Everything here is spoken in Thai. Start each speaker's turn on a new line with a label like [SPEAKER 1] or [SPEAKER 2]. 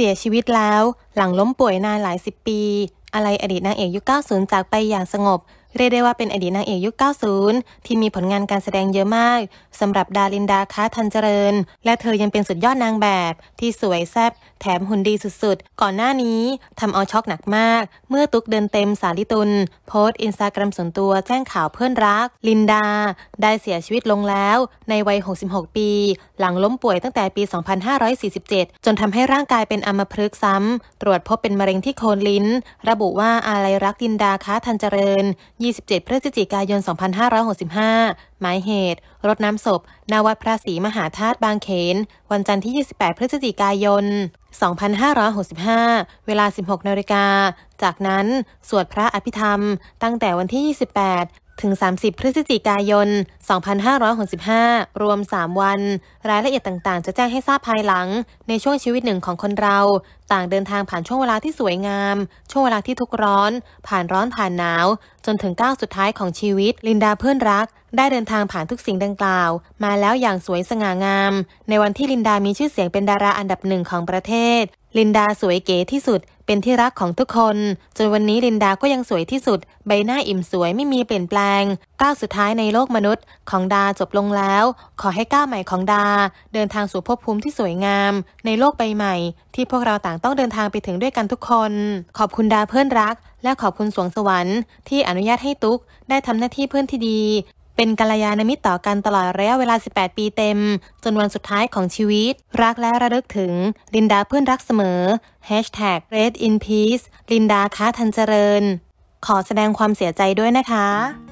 [SPEAKER 1] เสียชีวิตแล้ว หลังล้มป่วยนานหลายสิบปี อะไรอดีตนางเอกยุค90จากไปอย่างสงบเรียกได้ว่าเป็นอดีตนางเอกยุค 90 ที่มีผลงานการแสดงเยอะมากสำหรับดารินดาค้าทันเจริญ และเธอยังเป็นสุดยอดนางแบบ ที่สวยแซ่บแถมหุ่นดีสุดๆ ก่อนหน้านี้ทำเอาช็อกหนักมาก เมื่อตุ๊กเดินเต็มสาลิตุลโพสต์อินสตาแกรมส่วนตัวแจ้งข่าวเพื่อนรักลินดา ได้เสียชีวิตลงแล้วในวัย 66 ปี หลังล้มป่วยตั้งแต่ปี 2547 จนทำให้ร่างกายเป็นอัมพฤกษ์ซ้ำตรวจพบเป็นมะเร็งที่โคนลิ้น ระบุว่าอาลัยรักลินดาค้าทันเจริญ27พฤศจิกายน 2565 หมายเหตุ รถน้ำศพนาวัดพระศรีมหาธาตุบางเขน วันจันทร์ที่ 28 พฤศจิกายน 2565 เวลา 16นาฬิกา จากนั้นสวดพระอภิธรรม ตั้งแต่วันที่ 28 ถึง 30 พฤศจิกายน 2565 รวม 3 วัน รายละเอียดต่าง ๆ จะแจ้งให้ทราบภายหลังในช่วงชีวิตหนึ่งของคนเราต่างเดินทางผ่านช่วงเวลาที่สวยงาม ช่วงเวลาที่ทุกร้อน ผ่านร้อนผ่านหนาว จนถึงก้าวสุดท้ายของชีวิต ลินดาเพื่อนรัก ได้เดินทางผ่านทุกสิ่งดังกล่าว มาแล้วอย่างสวยสง่างาม ในวันที่ลินดามีชื่อเสียงเป็นดาราอันดับหนึ่งของประเทศ ลินดาสวยเก๋ที่สุดเป็นที่รักของทุกคนจนวันนี้ลินดาก็ยังสวยที่สุด ใบหน้าอิ่มสวยไม่มีเปลี่ยนแปลงก้าวสุดท้ายในโลกมนุษย์ของดาจบลงแล้ว ขอให้ก้าวใหม่ของดาเดินทางสู่ภพภูมิที่สวยงาม ในโลกใบใหม่ ที่พวกเราต่างต้องเดินทางไปถึงด้วยกันทุกคน ขอบคุณดาเพื่อนรัก และขอบคุณสวงสวรรค์ที่อนุญาตให้ตุ๊ก ได้ทำหน้าที่เพื่อนที่ดี เป็นกัลยาณมิตรต่อกันตลอดระยะเวลา 18 ปีเต็ม จนวันสุดท้ายของชีวิต รักและระลึกถึง ลินดาเพื่อนรักเสมอ Hashtag Red in Peace ลินดาค้าทันเจริญ ขอแสดงความเสียใจด้วยนะคะ